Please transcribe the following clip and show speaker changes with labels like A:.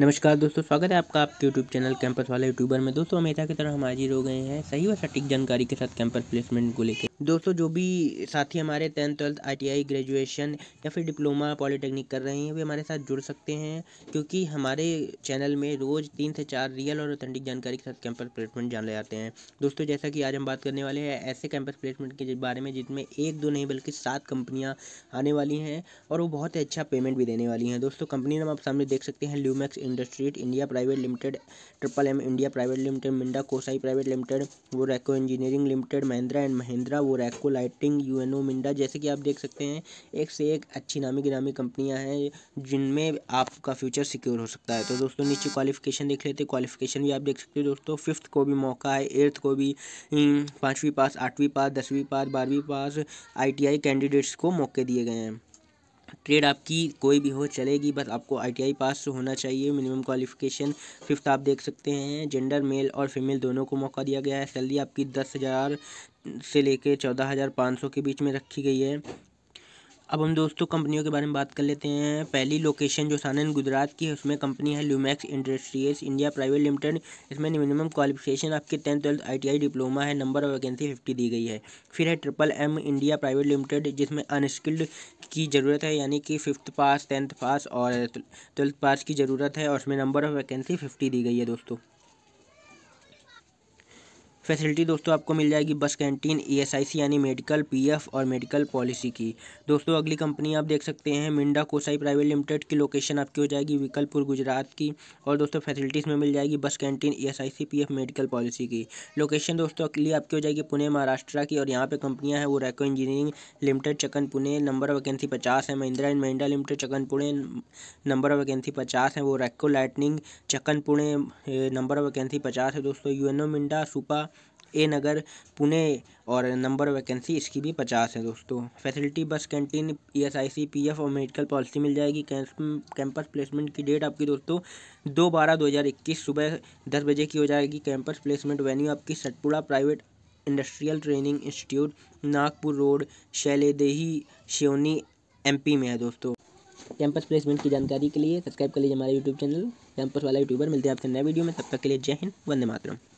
A: नमस्कार दोस्तों स्वागत है आपका आपके यूट्यूब चैनल कैंपस वाले यूट्यूबर में दोस्तों हमेशा की तरह हम हाजिर हो गए हैं सही व सटीक जानकारी के साथ कैंपस प्लेसमेंट को लेकर दोस्तों जो भी साथी हमारे टेंथ ट्वेल्थ आई ग्रेजुएशन या फिर डिप्लोमा पॉलिटेक्निक कर रहे हैं वे हमारे साथ जुड़ सकते हैं क्योंकि हमारे चैनल में रोज़ तीन से चार रियल और ऑथेंटिक जानकारी के साथ कैंपस प्लेसमेंट जान जाते हैं दोस्तों जैसा कि आज हम बात करने वाले हैं ऐसे कैंपस प्लेसमेंट के बारे में जिसमें एक दो नहीं बल्कि सात कंपनियाँ आने वाली हैं और वो बहुत ही अच्छा पेमेंट भी देने वाली हैं दोस्तों कंपनी नाम आप सामने देख सकते हैं Lumax industries India private limited triple M India private limited Minda Kosai private limited Varroc engineering limited Mahindra and Mahindra Varroc lighting UNO Minda जैसे कि आप देख सकते हैं एक से एक अच्छी नामी गिरामी कंपनियां हैं जिनमें आपका फ्यूचर सिक्योर हो सकता है तो दोस्तों नीचे क्वालिफिकेशन देख लेते हैं क्वालिफिकेशन भी आप देख सकते हो दोस्तों फिफ्थ को भी मौका है एट्थ को भी हम्म, पाँचवीं पास आठवीं पास दसवीं पास बारहवीं पास आई कैंडिडेट्स को मौके दिए गए हैं ट्रेड आपकी कोई भी हो चलेगी बस आपको आईटीआई पास तो होना चाहिए मिनिमम क्वालिफिकेशन फिफ्थ आप देख सकते हैं जेंडर मेल और फीमेल दोनों को मौका दिया गया है सैलरी आपकी दस हज़ार से लेके चौदह हज़ार पाँच सौ के बीच में रखी गई है अब हम दोस्तों कंपनियों के बारे में बात कर लेते हैं पहली लोकेशन जो सानंद गुजरात की है उसमें कंपनी है Lumax industries India private limited इसमें मिनिमम क्वालिफिकेशन आपके टेंथ ट्वेल्थ आई डिप्लोमा है नंबर ऑफ वैकेंसी फिफ्टी दी गई है फिर है triple M India private limited जिसमें अनस्किल्ड की ज़रूरत है यानी कि फिफ्थ पास टेंथ पास और ट्वेल्थ पास की ज़रूरत है और उसमें नंबर ऑफ वैकेंसी फिफ्टी दी गई है दोस्तों फैसिलिटी दोस्तों आपको मिल जाएगी बस कैंटीन ईएसआईसी e यानी मेडिकल पीएफ और मेडिकल पॉलिसी की दोस्तों अगली कंपनी आप देख सकते हैं मिंडा कोसाई प्राइवेट लिमिटेड की लोकेशन आपकी हो जाएगी विकलपुर गुजरात की और दोस्तों फैसिलिटीज़ में मिल जाएगी bus canteen ESIC e PF medical policy की लोकेशन दोस्तों अगली आपकी हो जाएगी पुणे महाराष्ट्र की और यहाँ पर कंपनियाँ हैं वो Varroc engineering limited Chakan Pune number vacancy पचास है Mahindra and Mahindra limited Chakan Pune number vacancy पचास है वो Varroc lightning Chakan Pune number vacancy पचास है दोस्तों यूएनओ मिंडा सुपा ए नगर पुणे और नंबर वैकेंसी इसकी भी पचास है दोस्तों facility bus canteen E S I C P F और मेडिकल पॉलिसी मिल जाएगी कैंपस प्लेसमेंट की डेट आपकी दोस्तों दो बारह दो हज़ार इक्कीस सुबह दस बजे की हो जाएगी कैंपस प्लेसमेंट वेन्यू आपकी Satpura private industrial training institute Nagpur road Shaildehi Seoni M में है दोस्तों कैंपस प्लेसमेंट की जानकारी के लिए सब्सक्राइब कर लीजिए हमारे यूट्यूब चैनल कैंपस वाला यूट्यूबर मिलते हैं आपसे नए वीडियो में तब तक के लिए जय हिंद वंदे मातरम